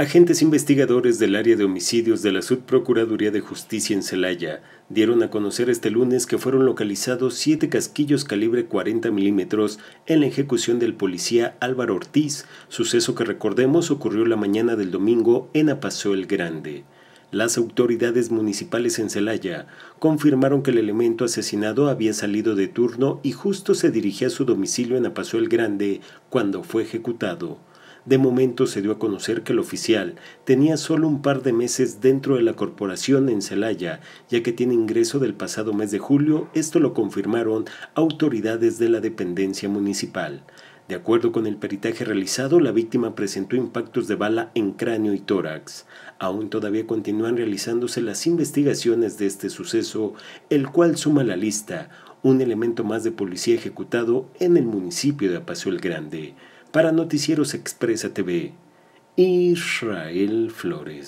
Agentes investigadores del área de homicidios de la Subprocuraduría de Justicia en Celaya dieron a conocer este lunes que fueron localizados siete casquillos calibre 40 milímetros en la ejecución del policía Álvaro Ortiz, suceso que recordemos ocurrió la mañana del domingo en Apaso el Grande. Las autoridades municipales en Celaya confirmaron que el elemento asesinado había salido de turno y justo se dirigía a su domicilio en Apaso el Grande cuando fue ejecutado. De momento se dio a conocer que el oficial tenía solo un par de meses dentro de la corporación en Celaya, ya que tiene ingreso del pasado mes de julio, esto lo confirmaron autoridades de la dependencia municipal. De acuerdo con el peritaje realizado, la víctima presentó impactos de bala en cráneo y tórax. Aún todavía continúan realizándose las investigaciones de este suceso, el cual suma la lista, un elemento más de policía ejecutado en el municipio de Apacio el Grande para Noticieros Expresa TV, Israel Flores.